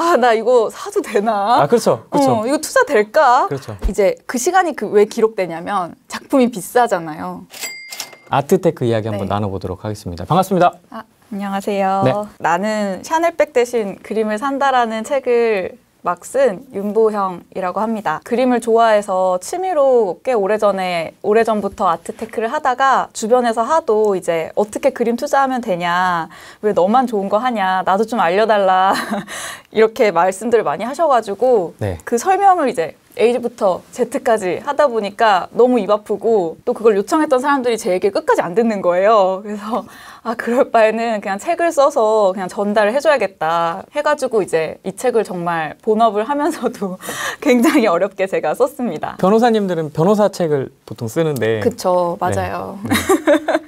아, 나 이거 사도 되나? 아, 그렇죠. 그렇죠. 어, 이거 투자 될까? 그렇죠. 이제 그 시간이 그 왜 기록되냐면 작품이 비싸잖아요. 아트테크 이야기 한번 네. 나눠보도록 하겠습니다. 반갑습니다. 아, 안녕하세요. 네. 나는 샤넬백 대신 그림을 산다라는 책을 막쓴 윤보형이라고 합니다. 그림을 좋아해서 취미로 꽤 오래전에 오래전부터 아트테크를 하다가 주변에서 하도 이제 어떻게 그림 투자하면 되냐 왜 너만 좋은 거 하냐 나도 좀 알려달라 이렇게 말씀들 많이 하셔가지고 네. 그 설명을 이제 A부터 Z까지 하다 보니까 너무 입 아프고 또 그걸 요청했던 사람들이 제 얘기를 끝까지 안 듣는 거예요. 그래서 아 그럴 바에는 그냥 책을 써서 그냥 전달을 해줘야겠다 해가지고 이제 이 책을 정말 본업을 하면서도 굉장히 어렵게 제가 썼습니다. 변호사님들은 변호사 책을 보통 쓰는데 그쵸 맞아요. 네. 음.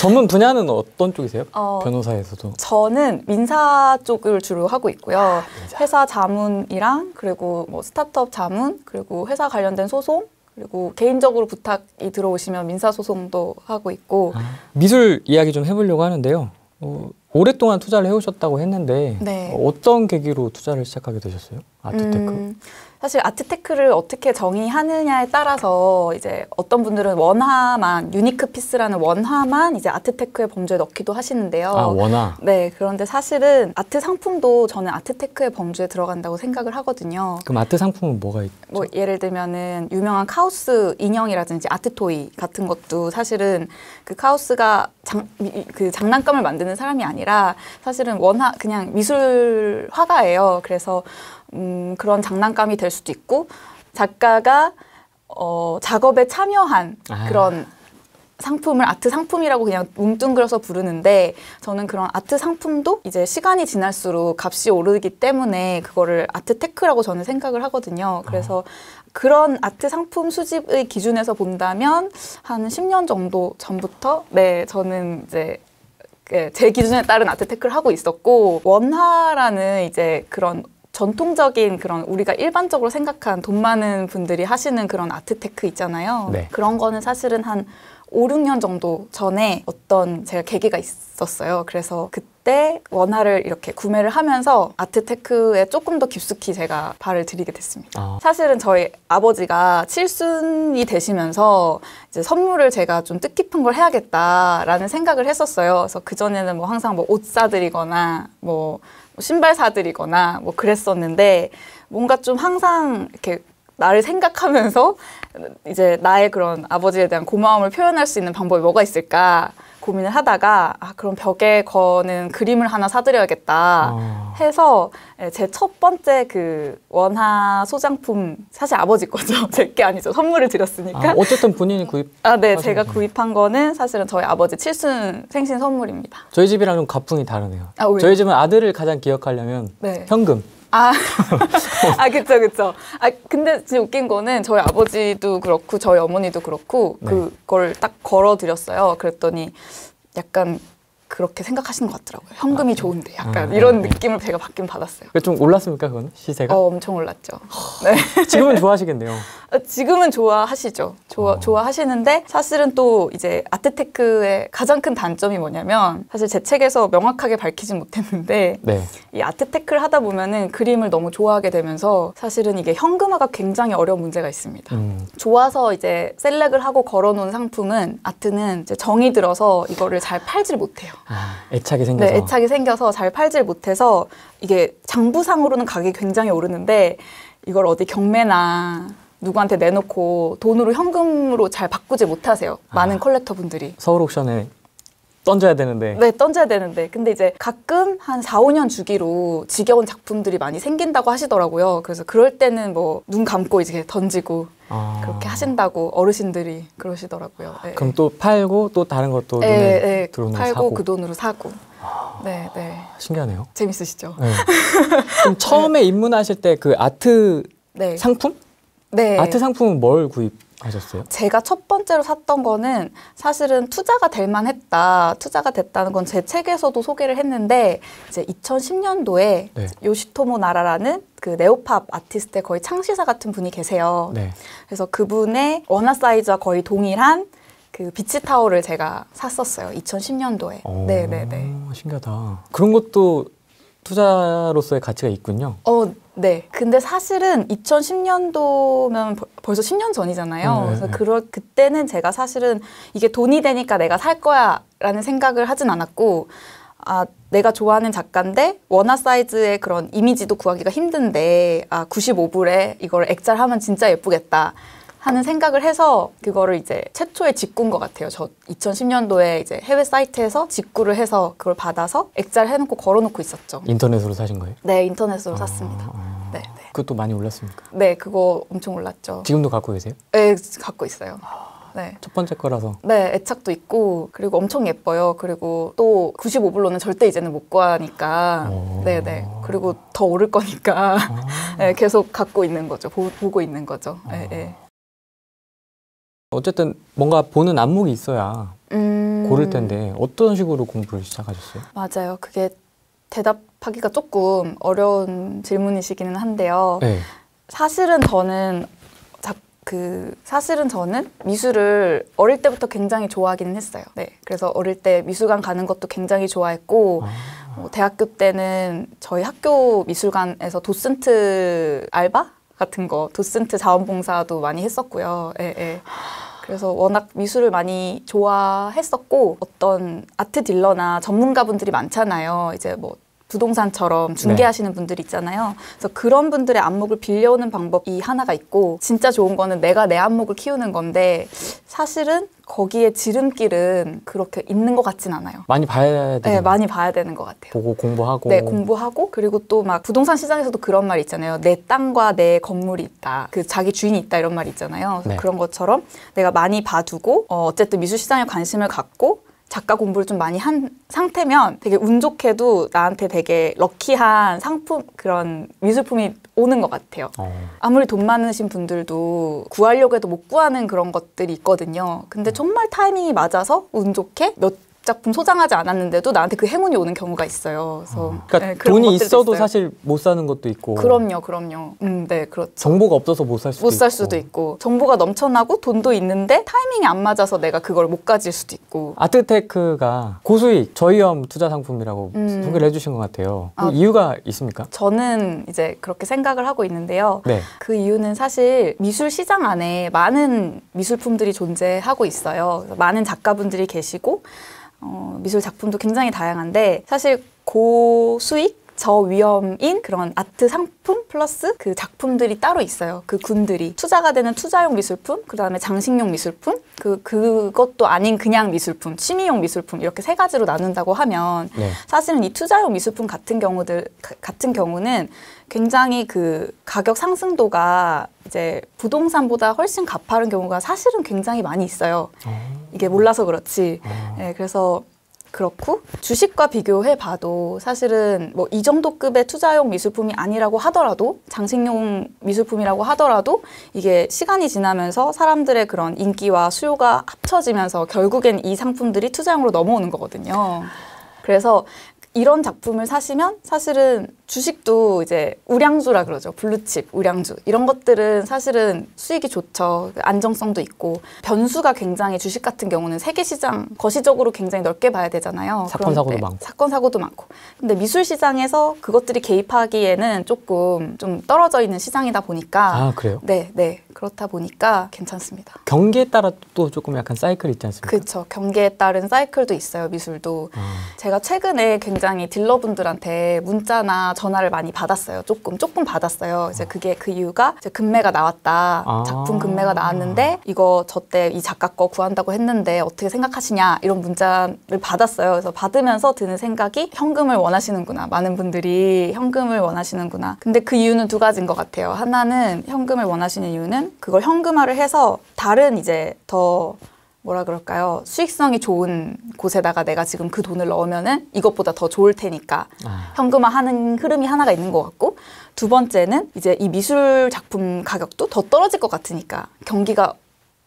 전문 분야는 어떤 쪽이세요? 어, 변호사에서도 저는 민사 쪽을 주로 하고 있고요. 아, 회사 자문이랑 그리고 뭐 스타트업 자문 그리고 회사 관련된 소송 그리고 개인적으로 부탁이 들어오시면 민사 소송도 하고 있고 아, 미술 이야기 좀 해보려고 하는데요. 어, 오랫동안 투자를 해오셨다고 했는데 네. 어, 떤 계기로 투자를 시작하게 되셨어요? 아트테크? 음, 사실 아트테크를 어떻게 정의하느냐에 따라서 이제 어떤 분들은 원화만 유니크 피스라는 원화만 이제 아트테크의 범주에 넣기도 하시는데요. 아 원화. 네 그런데 사실은 아트 상품도 저는 아트테크의 범주에 들어간다고 생각을 하거든요. 그럼 아트 상품은 뭐가 있죠? 뭐 예를 들면은 유명한 카우스 인형이라든지 아트토이 같은 것도 사실은 그 카우스가 장, 그 장난감을 만드는 사람이 아니라 사실은 원화 그냥 미술 화가예요. 그래서 음, 그런 장난감이 될 수도 있고 작가가 어, 작업에 참여한 아. 그런 상품을 아트 상품이라고 그냥 뭉뚱그려서 부르는데 저는 그런 아트 상품도 이제 시간이 지날수록 값이 오르기 때문에 그거를 아트 테크라고 저는 생각을 하거든요. 그래서 어. 그런 아트 상품 수집의 기준에서 본다면 한 10년 정도 전부터 네, 저는 이제 그 제 기준에 따른 아트 테크를 하고 있었고 원화라는 이제 그런 전통적인 그런 우리가 일반적으로 생각한 돈 많은 분들이 하시는 그런 아트테크 있잖아요. 네. 그런 거는 사실은 한 5, 6년 정도 전에 어떤 제가 계기가 있었어요. 그래서 그때 원화를 이렇게 구매를 하면서 아트테크에 조금 더 깊숙이 제가 발을 들이게 됐습니다. 아. 사실은 저희 아버지가 칠순이 되시면서 이제 선물을 제가 좀 뜻깊은 걸 해야겠다라는 생각을 했었어요. 그래서 그전에는 뭐 항상 뭐 옷 사드리거나 뭐뭐 신발 사드리거나 뭐 그랬었는데 뭔가 좀 항상 이렇게 나를 생각하면서 이제 나의 그런 아버지에 대한 고마움을 표현할 수 있는 방법이 뭐가 있을까 고민을 하다가 아 그럼 벽에 거는 그림을 하나 사드려야겠다 어. 해서 예, 제첫 번째 그 원화 소장품 사실 아버지 거죠 제게 아니죠 선물을 드렸으니까 아, 어쨌든 본인이 구입 아네 제가 구입한 거는 사실은 저희 아버지 칠순 생신 선물입니다 저희 집이랑 좀 가풍이 다르네요 아, 저희 집은 아들을 가장 기억하려면 네. 현금 아, 아 그쵸 그쵸. 아 근데 지금 웃긴 거는 저희 아버지도 그렇고 저희 어머니도 그렇고 네. 그걸 딱 걸어 드렸어요. 그랬더니 약간 그렇게 생각하시는 것 같더라고요. 현금이 아, 좋은데 약간 아, 이런 네. 느낌을 제가 받긴 받았어요. 좀 올랐습니까 그건 시세가? 어, 엄청 올랐죠. 네. 지금은 좋아하시겠네요. 아, 지금은 좋아하시죠. 좋아 어. 좋아하시는데 사실은 또 이제 아트테크의 가장 큰 단점이 뭐냐면 사실 제 책에서 명확하게 밝히진 못했는데 네. 이 아트테크를 하다 보면은 그림을 너무 좋아하게 되면서 사실은 이게 현금화가 굉장히 어려운 문제가 있습니다. 음. 좋아서 이제 셀렉을 하고 걸어놓은 상품은 아트는 정이 들어서 이거를 잘 팔질 못해요. 아, 애착이 생겨서. 네, 애착이 생겨서 잘 팔질 못해서 이게 장부상으로는 가격이 굉장히 오르는데 이걸 어디 경매나 누구한테 내놓고 돈으로 현금으로 잘 바꾸지 못하세요. 많은 아, 컬렉터분들이. 서울 옥션에 던져야 되는데. 네, 던져야 되는데. 근데 이제 가끔 한 4, 5년 주기로 지겨운 작품들이 많이 생긴다고 하시더라고요. 그래서 그럴 때는 뭐 눈 감고 이제 던지고 아. 그렇게 하신다고 어르신들이 그러시더라고요. 네. 그럼 또 팔고 또 다른 것도 네, 눈에 네, 들어오는 팔고 사고. 그 돈으로 사고. 아. 네, 네. 신기하네요. 재밌으시죠? 네. 그럼 처음에 네. 입문하실 때 그 아트 네. 상품? 네. 아트 상품은 뭘 구입? 하셨어요? 제가 첫 번째로 샀던 거는 사실은 투자가 될 만했다. 투자가 됐다는 건 제 책에서도 소개를 했는데 이제 2010년도에 네. 요시토모 나라라는 그 네오팝 아티스트의 거의 창시자 같은 분이 계세요. 네. 그래서 그분의 원화 사이즈와 거의 동일한 그 비치 타올을 제가 샀었어요. 2010년도에. 어, 네네네. 신기하다. 그런 것도 투자로서의 가치가 있군요. 어, 네. 근데 사실은 2010년도면 벌써 10년 전이잖아요. 음, 네. 그래서 네. 그럴 그때는 제가 사실은 이게 돈이 되니까 내가 살 거야라는 생각을 하진 않았고 아, 내가 좋아하는 작가인데 원화 사이즈의 그런 이미지도 구하기가 힘든데 아, 95불에 이걸 액자를 하면 진짜 예쁘겠다. 하는 생각을 해서 그거를 이제 최초에 직구인 것 같아요. 저 2010년도에 이제 해외 사이트에서 직구를 해서 그걸 받아서 액자를 해놓고 걸어놓고 있었죠. 인터넷으로 사신 거예요? 네, 인터넷으로 아, 샀습니다. 아. 네, 네. 그것도 많이 올랐습니까? 네, 그거 엄청 올랐죠. 지금도 갖고 계세요? 네, 갖고 있어요. 아, 네. 첫 번째 거라서. 네, 애착도 있고 그리고 엄청 예뻐요. 그리고 또 95불로는 절대 이제는 못 구하니까. 어. 네, 네. 그리고 더 오를 거니까 아. 네, 계속 갖고 있는 거죠. 보, 고 있는 거죠. 네, 네. 어쨌든 뭔가 보는 안목이 있어야 음... 고를 텐데 어떤 식으로 공부를 시작하셨어요? 맞아요. 그게 대답하기가 조금 어려운 질문이시기는 한데요. 네. 사실은 저는 그 사실은 저는 미술을 어릴 때부터 굉장히 좋아하기는 했어요. 네, 그래서 어릴 때 미술관 가는 것도 굉장히 좋아했고 아... 어, 대학교 때는 저희 학교 미술관에서 도슨트 알바 같은 거 도슨트 자원봉사도 많이 했었고요. 예, 예. 그래서 워낙 미술을 많이 좋아했었고 어떤 아트 딜러나 전문가분들이 많잖아요. 이제 뭐 부동산처럼 중개하시는 네. 분들 있잖아요. 그래서 그런 분들의 안목을 빌려오는 방법이 하나가 있고 진짜 좋은 거는 내가 내 안목을 키우는 건데 사실은 거기에 지름길은 그렇게 있는 것 같진 않아요. 많이 봐야 되는 네, 많이 봐야 되는 것 같아요. 보고 공부하고. 네, 공부하고 그리고 또 막 부동산 시장에서도 그런 말 있잖아요. 내 땅과 내 건물이 있다. 그 자기 주인이 있다 이런 말 있잖아요. 네. 그런 것처럼 내가 많이 봐두고 어, 어쨌든 미술 시장에 관심을 갖고 작가 공부를 좀 많이 한 상태면 되게 운 좋게도 나한테 되게 럭키한 상품 그런 미술품이 오는 것 같아요. 어. 아무리 돈 많으신 분들도 구하려고 해도 못 구하는 그런 것들이 있거든요. 근데 음. 정말 타이밍이 맞아서 운 좋게 몇 작품 소장하지 않았는데도 나한테 그 행운이 오는 경우가 있어요. 그래서 아, 그러니까 네, 돈이 있어도 있어요. 사실 못 사는 것도 있고. 그럼요, 그럼요. 음, 네, 그렇죠. 정보가 없어서 못 살 수도 못살 수도 있고. 정보가 넘쳐나고 돈도 있는데 타이밍이 안 맞아서 내가 그걸 못 가질 수도 있고. 아트테크가 고수익 저위험 투자 상품이라고 음. 소개를 해주신 것 같아요. 그 아, 이유가 있습니까? 저는 이제 그렇게 생각을 하고 있는데요. 네. 그 이유는 사실 미술 시장 안에 많은 미술품들이 존재하고 있어요. 많은 작가분들이 계시고. 어, 미술 작품도 굉장히 다양한데 사실 고수익 저위험인 그런 아트 상품 플러스 그 작품들이 따로 있어요. 그 군들이 투자가 되는 투자용 미술품, 그 다음에 장식용 미술품, 그 그것도 아닌 그냥 미술품, 취미용 미술품 이렇게 세 가지로 나눈다고 하면 네. 사실은 이 투자용 미술품 같은 경우들 같은 경우는 굉장히 그 가격 상승도가 이제 부동산보다 훨씬 가파른 경우가 사실은 굉장히 많이 있어요. 오. 어. 게 몰라서 그렇지. 어. 네, 그래서 그렇고 주식과 비교해 봐도 사실은 뭐 이 정도 급의 투자용 미술품이 아니라고 하더라도 장식용 미술품이라고 하더라도 이게 시간이 지나면서 사람들의 그런 인기와 수요가 합쳐지면서 결국엔 이 상품들이 투자용으로 넘어오는 거거든요. 그래서 이런 작품을 사시면 사실은 주식도 이제 우량주라 그러죠. 블루칩, 우량주. 이런 것들은 사실은 수익이 좋죠. 안정성도 있고 변수가 굉장히 주식 같은 경우는 세계 시장 거시적으로 굉장히 넓게 봐야 되잖아요. 사건 사고도 많고. 사건 사고도 많고. 근데 미술 시장에서 그것들이 개입하기에는 조금 좀 떨어져 있는 시장이다 보니까 아, 그래요? 네, 네. 그렇다 보니까 괜찮습니다. 경기에 따라 또 조금 약간 사이클이 있지 않습니까? 그렇죠. 경계에 따른 사이클도 있어요. 미술도. 아. 제가 최근에 굉장히 딜러분들한테 문자나 전화를 많이 받았어요. 조금 조금 받았어요. 이제 아. 그게 그 이유가 이제 금매가 나왔다. 아. 작품 금매가 나왔는데 이거 저 때 이 작가 거 구한다고 했는데 어떻게 생각하시냐 이런 문자를 받았어요. 그래서 받으면서 드는 생각이 현금을 원하시는구나. 많은 분들이 현금을 원하시는구나. 근데 그 이유는 두 가지인 것 같아요. 하나는 현금을 원하시는 이유는 그걸 현금화를 해서 다른 이제 더 뭐라 그럴까요? 수익성이 좋은 곳에다가 내가 지금 그 돈을 넣으면은 이것보다 더 좋을 테니까 아. 현금화하는 흐름이 하나가 있는 것 같고 두 번째는 이제 이 미술 작품 가격도 더 떨어질 것 같으니까 경기가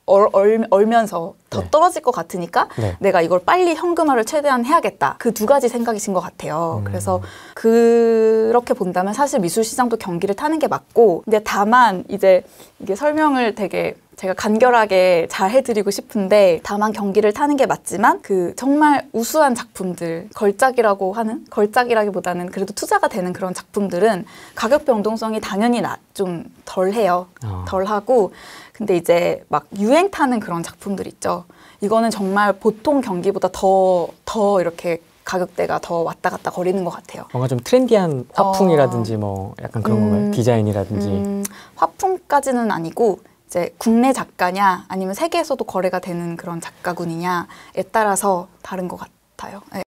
얼, 얼, 면서더 네. 떨어질 것 같으니까 네. 내가 이걸 빨리 현금화를 최대한 해야겠다. 그 두 가지 생각이신 것 같아요. 음. 그래서 그렇게 본다면 사실 미술 시장도 경기를 타는 게 맞고, 근데 다만 이제 이게 설명을 되게 제가 간결하게 잘 해드리고 싶은데 다만 경기를 타는 게 맞지만 그 정말 우수한 작품들 걸작이라고 하는 걸작이라기보다는 그래도 투자가 되는 그런 작품들은 가격 변동성이 당연히 좀 덜해요. 어. 아. 덜하고 근데 이제 막 유행 타는 그런 작품들 있죠. 이거는 정말 보통 경기보다 더더 더 이렇게 가격대가 더 왔다 갔다 거리는 것 같아요. 뭔가 좀 트렌디한 화풍이라든지 어... 뭐 약간 그런 음... 건가요? 디자인이라든지. 음... 화풍까지는 아니고 이제 국내 작가냐 아니면 세계에서도 거래가 되는 그런 작가군이냐에 따라서 다른 것 같아요. 네.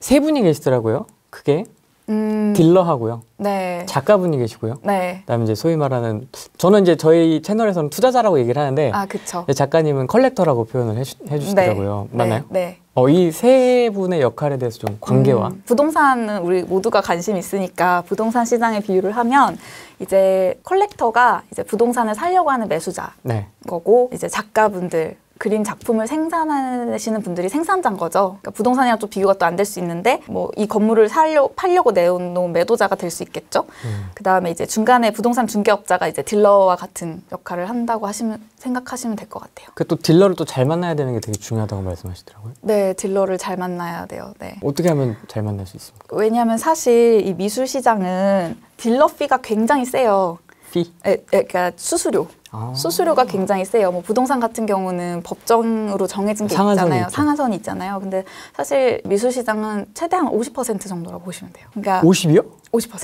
세 분이 계시더라고요. 그게 음. 딜러하고요. 네. 작가분이 계시고요. 네. 그다음에 이제 소위 말하는 저는 이제 저희 채널에서는 투자자라고 얘기를 하는데 아, 그쵸. 작가님은 컬렉터라고 표현을 해주, 해주시더라고요. 네. 맞나요? 네. 네. 어, 이 세 분의 역할에 대해서 좀 관계와 음, 부동산은 우리 모두가 관심 있으니까 부동산 시장에 비유를 하면 이제 컬렉터가 이제 부동산을 살려고 하는 매수자 네. 거고 이제 작가분들 그림 작품을 생산하시는 분들이 생산자인 거죠. 그러니까 부동산이랑 좀 비교가 또 안 될 수 있는데 뭐 이 건물을 살려 팔려고 내놓은 매도자가 될 수 있겠죠. 음. 그 다음에 이제 중간에 부동산 중개업자가 이제 딜러와 같은 역할을 한다고 하시면 생각하시면 될 것 같아요. 그 또 딜러를 또 잘 만나야 되는 게 되게 중요하다고 말씀하시더라고요. 네, 딜러를 잘 만나야 돼요. 네. 어떻게 하면 잘 만날 수 있습니까? 왜냐하면 사실 이 미술 시장은 딜러 피가 굉장히 세요. 피? 네, 그러니까 수수료. 아. 수수료가 굉장히 세요. 뭐 부동산 같은 경우는 법정으로 정해진 게 있잖아요. 있죠. 상한선이 있잖아요. 근데 사실 미술 시장은 최대한 50% 정도라고 보시면 돼요. 그러니까 50이요? 50%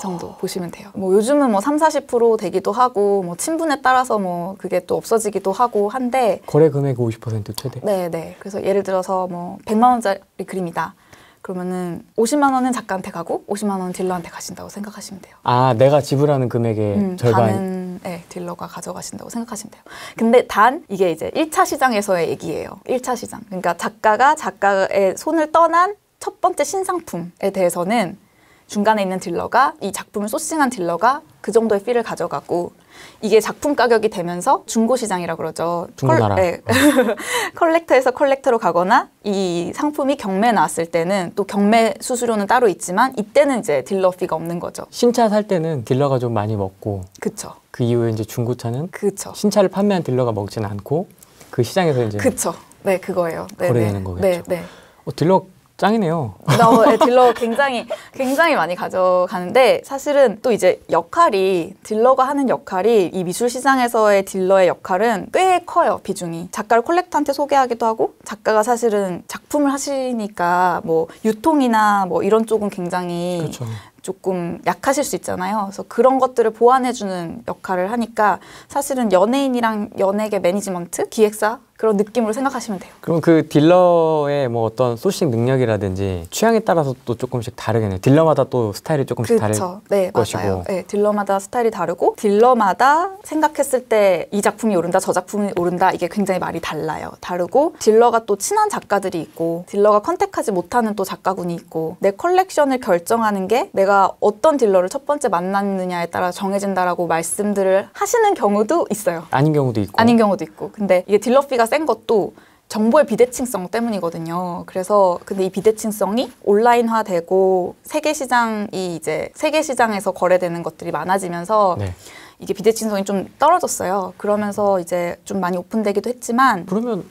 정도 보시면 돼요. 뭐 요즘은 뭐 3, 40% 되기도 하고 뭐 친분에 따라서 뭐 그게 또 없어지기도 하고 한데 거래 금액 50% 최대. 네, 네. 그래서 예를 들어서 뭐 100만 원짜리 그림이다. 그러면은 50만 원은 작가한테 가고 50만 원은 딜러한테 가신다고 생각하시면 돼요. 아, 내가 지불하는 금액의 음, 절반. 네, 딜러가 가져가신다고 생각하시면 돼요. 근데 단 이게 이제 1차 시장에서의 얘기예요. 1차 시장. 그러니까 작가가 작가의 손을 떠난 첫 번째 신상품에 대해서는 중간에 있는 딜러가 이 작품을 소싱한 딜러가 그 정도의 피를 가져가고 이게 작품 가격이 되면서 중고 시장이라 그러죠. 중고나라. 컬, 네. 렉터에서 컬렉터로 가거나 이 상품이 경매 나왔을 때는 또 경매 수수료는 따로 있지만 이때는 이제 딜러 피가 없는 거죠. 신차 살 때는 딜러가 좀 많이 먹고 그쵸. 그 이후에 이제 중고차는 그쵸. 신차를 판매한 딜러가 먹지는 않고 그 시장에서 이제 그쵸. 네, 그거예요. 네, 거래되는 네. 거겠죠. 네, 네. 어, 딜러 짱이네요. 네, 딜러 굉장히 굉장히 많이 가져가는데 사실은 또 이제 역할이 딜러가 하는 역할이 이 미술 시장에서의 딜러의 역할은 꽤 커요 비중이 작가를 콜렉터한테 소개하기도 하고 작가가 사실은 작품을 하시니까 뭐 유통이나 뭐 이런 쪽은 굉장히 그렇죠. 조금 약하실 수 있잖아요. 그래서 그런 것들을 보완해주는 역할을 하니까 사실은 연예인이랑 연예계 매니지먼트, 기획사 그런 느낌으로 생각하시면 돼요. 그럼 그 딜러의 뭐 어떤 소싱 능력이라든지 취향에 따라서 또 조금씩 다르겠네요. 딜러마다 또 스타일이 조금씩 다를 네, 것이고. 맞아요. 네, 딜러마다 스타일이 다르고 딜러마다 생각했을 때 이 작품이 오른다 저 작품이 오른다 이게 굉장히 말이 달라요. 다르고 딜러가 또 친한 작가들이 있고 딜러가 컨택하지 못하는 또 작가군이 있고 내 컬렉션을 결정하는 게 내가 어떤 딜러를 첫 번째 만났느냐에 따라 정해진다라고 말씀들을 하시는 경우도 있어요. 아닌 경우도 있고. 아닌 경우도 있고. 근데 이게 딜러 피가 센 것도 정보의 비대칭성 때문이거든요. 그래서 근데 이 비대칭성이 온라인화되고 세계 시장이 이제 세계 시장에서 거래되는 것들이 많아지면서 네. 이게 비대칭성이 좀 떨어졌어요. 그러면서 이제 좀 많이 오픈되기도 했지만 그러면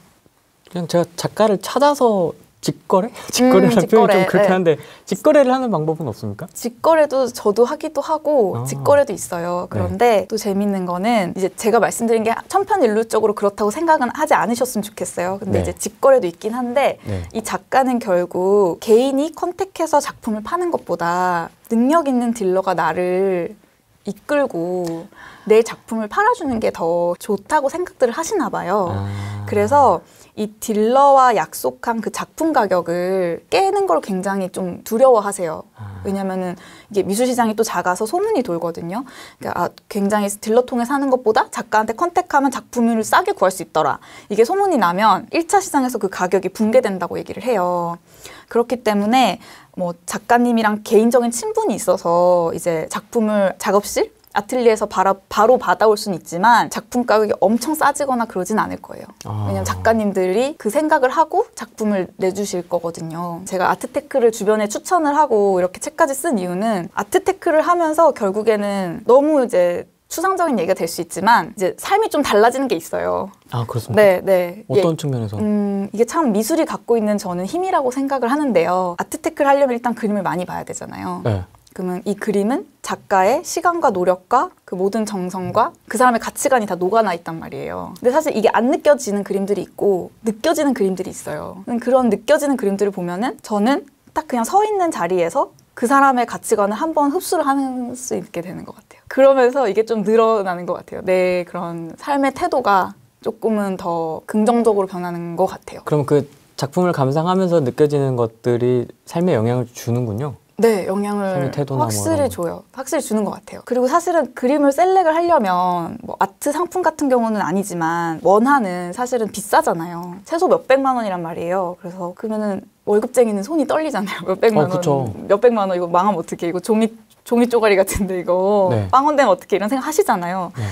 그냥 제가 작가를 찾아서 직거래? 직거래라는 음, 직거래. 좀그렇게하는데 네. 직거래를 하는 방법은 없습니까? 직거래도 저도 하기도 하고 아. 직거래도 있어요. 그런데 네. 또 재밌는 거는 이제 제가 말씀드린 게 천편일률적으로 그렇다고 생각은 하지 않으셨으면 좋겠어요. 근데 네. 이제 직거래도 있긴 한데 네. 이 작가는 결국 개인이 컨택해서 작품을 파는 것보다 능력 있는 딜러가 나를 이끌고 내 작품을 팔아주는 게 더 좋다고 생각들을 하시나 봐요. 아. 그래서 이 딜러와 약속한 그 작품 가격을 깨는 걸 굉장히 좀 두려워하세요. 아. 왜냐면은 이게 미술 시장이 또 작아서 소문이 돌거든요. 그러니까 아, 굉장히 딜러 통해 사는 것보다 작가한테 컨택하면 작품을 싸게 구할 수 있더라. 이게 소문이 나면 1차 시장에서 그 가격이 붕괴된다고 얘기를 해요. 그렇기 때문에 뭐 작가님이랑 개인적인 친분이 있어서 이제 작품을 작업실 아틀리에서 바로, 바로 받아올 수는 있지만 작품 가격이 엄청 싸지거나 그러진 않을 거예요. 아. 왜냐면 작가님들이 그 생각을 하고 작품을 내주실 거거든요. 제가 아트테크를 주변에 추천을 하고 이렇게 책까지 쓴 이유는 아트테크를 하면서 결국에는 너무 이제 추상적인 얘기가 될 수 있지만 이제 삶이 좀 달라지는 게 있어요. 아 그렇습니까? 네, 네. 어떤 예, 측면에서? 음, 이게 참 미술이 갖고 있는 저는 힘이라고 생각을 하는데요. 아트테크를 하려면 일단 그림을 많이 봐야 되잖아요. 네. 그러면 이 그림은 작가의 시간과 노력과 그 모든 정성과 그 사람의 가치관이 다 녹아나 있단 말이에요. 근데 사실 이게 안 느껴지는 그림들이 있고 느껴지는 그림들이 있어요. 그런 느껴지는 그림들을 보면은 저는 딱 그냥 서 있는 자리에서 그 사람의 가치관을 한번 흡수를 할 수 있게 되는 것 같아요. 그러면서 이게 좀 늘어나는 것 같아요. 내 그런 삶의 태도가 조금은 더 긍정적으로 변하는 것 같아요. 그럼 그 작품을 감상하면서 느껴지는 것들이 삶에 영향을 주는군요. 네, 영향을 뭐 확실히 줘요. 확실히 주는 것 같아요. 그리고 사실은 그림을 셀렉을 하려면 뭐 아트 상품 같은 경우는 아니지만 원하는 사실은 비싸잖아요. 최소 몇백만 원이란 말이에요. 그래서 그러면은 월급쟁이는 손이 떨리잖아요. 몇백만 어, 원. 몇백만 원 이거 망하면 어떡해. 이거 종이 종이 쪼가리 같은데 이거. 네. 빵원 되면 어떻게 이런 생각 하시잖아요. 네.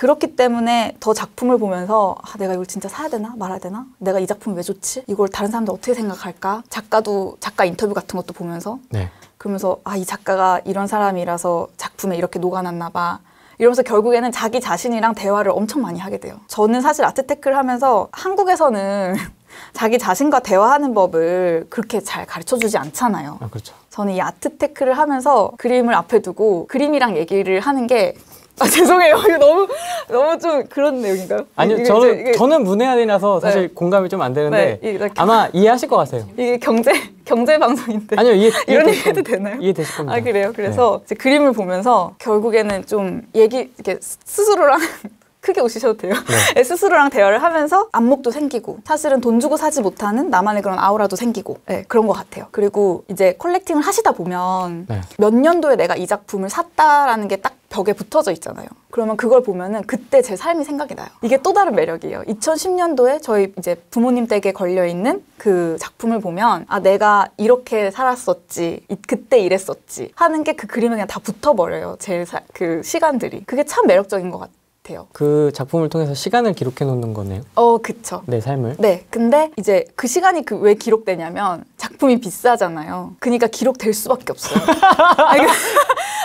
그렇기 때문에 더 작품을 보면서 아, 내가 이걸 진짜 사야 되나 말아야 되나 내가 이 작품 왜 좋지 이걸 다른 사람들 어떻게 생각할까 작가도 작가 인터뷰 같은 것도 보면서 네. 그러면서 아 이 작가가 이런 사람이라서 작품에 이렇게 녹아났나 봐 이러면서 결국에는 자기 자신이랑 대화를 엄청 많이 하게 돼요 저는 사실 아트테크를 하면서 한국에서는 자기 자신과 대화하는 법을 그렇게 잘 가르쳐 주지 않잖아요. 아, 그렇죠. 저는 이 아트테크를 하면서 그림을 앞에 두고 그림이랑 얘기를 하는 게아 죄송해요. 이거 너무 너무 좀 그런 내용인가요? 아니요, 저는 이게... 저는 문외한이라서 사실 네. 공감이 좀 안 되는데 네, 이게, 아마 이해하실 것 같아요. 이게 경제 경제 방송인데 아니요, 이해, 이런 얘기 해도 되나요? 이해되실 겁니다. 아 그래요. 네. 그래서 네. 이제 그림을 보면서 결국에는 좀 얘기 이렇게 스스로랑 크게 웃으셔도 돼요. 네. 네. 스스로랑 대화를 하면서 안목도 생기고 사실은 돈 주고 사지 못하는 나만의 그런 아우라도 생기고 네, 그런 것 같아요. 그리고 이제 컬렉팅을 하시다 보면 네. 몇 년도에 내가 이 작품을 샀다라는 게딱 벽에 붙어져 있잖아요. 그러면 그걸 보면은 그때 제 삶이 생각이 나요. 이게 또 다른 매력이에요. 2010년도에 저희 이제 부모님 댁에 걸려 있는 그 작품을 보면 아 내가 이렇게 살았었지, 그때 이랬었지 하는 게 그 그림에 그냥 다 붙어버려요. 제 그 시간들이 그게 참 매력적인 것 같아요. 같요그 작품을 통해서 시간을 기록해 놓는 거네요. 어, 그쵸. 내 삶을. 네. 근데 이제 그 시간이 그왜 기록되냐면 작품이 비싸잖아요. 그러니까 기록될 수밖에 없어요. 아,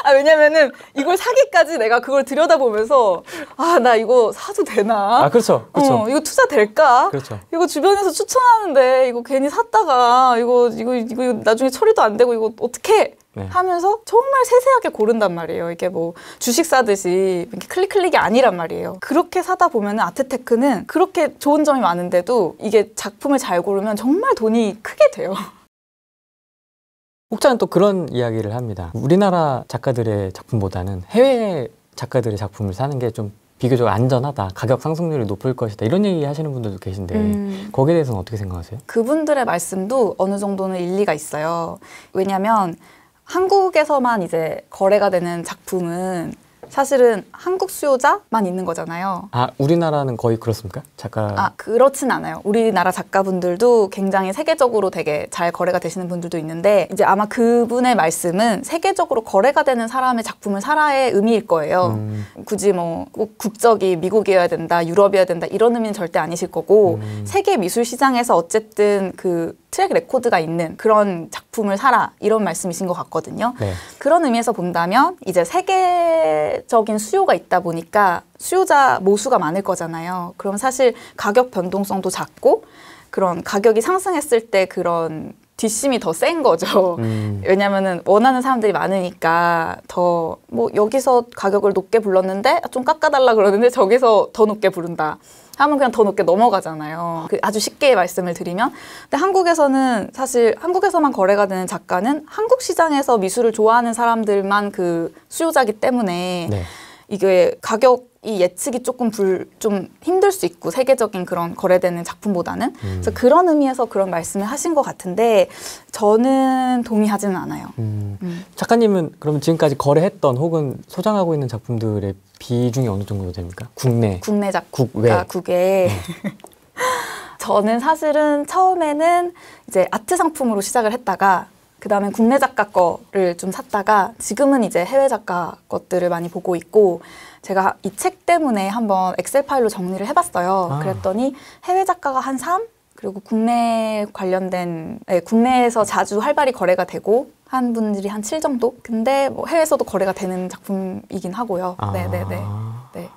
아 왜냐면은 이걸 사기까지 내가 그걸 들여다보면서 아, 나 이거 사도 되나? 아, 그렇죠. 그렇죠. 어, 이거 투자 될까? 그렇죠. 이거 주변에서 추천하는데 이거 괜히 샀다가 이거 이거 이거, 나중에 처리도 안 되고 이거 어떻게 네. 하면서 정말 세세하게 고른단 말이에요. 이게 뭐 주식 사듯이 이렇게 클릭 클릭이 아니란 말이에요. 그렇게 사다 보면 아트테크는 그렇게 좋은 점이 많은데도 이게 작품을 잘 고르면 정말 돈이 크게 돼요. 혹자는 또 그런 이야기를 합니다. 우리나라 작가들의 작품보다는 해외 작가들의 작품을 사는 게 좀 비교적 안전하다, 가격 상승률이 높을 것이다 이런 얘기 하시는 분들도 계신데 음. 거기에 대해서는 어떻게 생각하세요? 그분들의 말씀도 어느 정도는 일리가 있어요. 왜냐하면 한국에서만 이제 거래가 되는 작품은 사실은 한국 수요자만 있는 거잖아요. 아, 우리나라는 거의 그렇습니까? 작가. 아, 그렇진 않아요. 우리나라 작가분들도 굉장히 세계적으로 되게 잘 거래가 되시는 분들도 있는데 이제 아마 그분의 말씀은 세계적으로 거래가 되는 사람의 작품을 살아야 의미일 거예요. 음. 굳이 뭐 꼭 국적이 미국이어야 된다, 유럽이어야 된다 이런 의미는 절대 아니실 거고 음. 세계 미술 시장에서 어쨌든 그 트랙 레코드가 있는 그런 작품을 사라 이런 말씀이신 것 같거든요. 네. 그런 의미에서 본다면 이제 세계 상대적인 수요가 있다 보니까 수요자 모수가 많을 거잖아요. 그럼 사실 가격 변동성도 작고 그런 가격이 상승했을 때 그런 뒷심이 더 센 거죠. 음. 왜냐면은 원하는 사람들이 많으니까 더 뭐 여기서 가격을 높게 불렀는데 좀 깎아달라 그러는데 저기서 더 높게 부른다. 하면 그냥 더 높게 넘어가잖아요. 그 아주 쉽게 말씀을 드리면. 근데 한국에서는 사실 한국에서만 거래가 되는 작가는 한국 시장에서 미술을 좋아하는 사람들만 그 수요자기 때문에 네. 이게 가격 이 예측이 조금 불, 좀 힘들 수 있고 세계적인 그런 거래되는 작품보다는 음. 그래서 그런 의미에서 그런 말씀을 하신 것 같은데 저는 동의하지는 않아요. 음. 음. 작가님은 그러면 지금까지 거래했던 혹은 소장하고 있는 작품들의 비중이 어느 정도 됩니까? 국내 국내 작품 국외 아, 국외 음. 저는 사실은 처음에는 이제 아트 상품으로 시작을 했다가 그 다음에 국내 작가 거를 좀 샀다가 지금은 이제 해외 작가 것들을 많이 보고 있고 제가 이 책 때문에 한번 엑셀 파일로 정리를 해봤어요. 아. 그랬더니 해외 작가가 한 3? 그리고 국내 관련된 네, 국내에서 자주 활발히 거래가 되고 한 분들이 한 7 정도. 근데 뭐 해외에서도 거래가 되는 작품이긴 하고요. 아. 네, 네, 네. 네.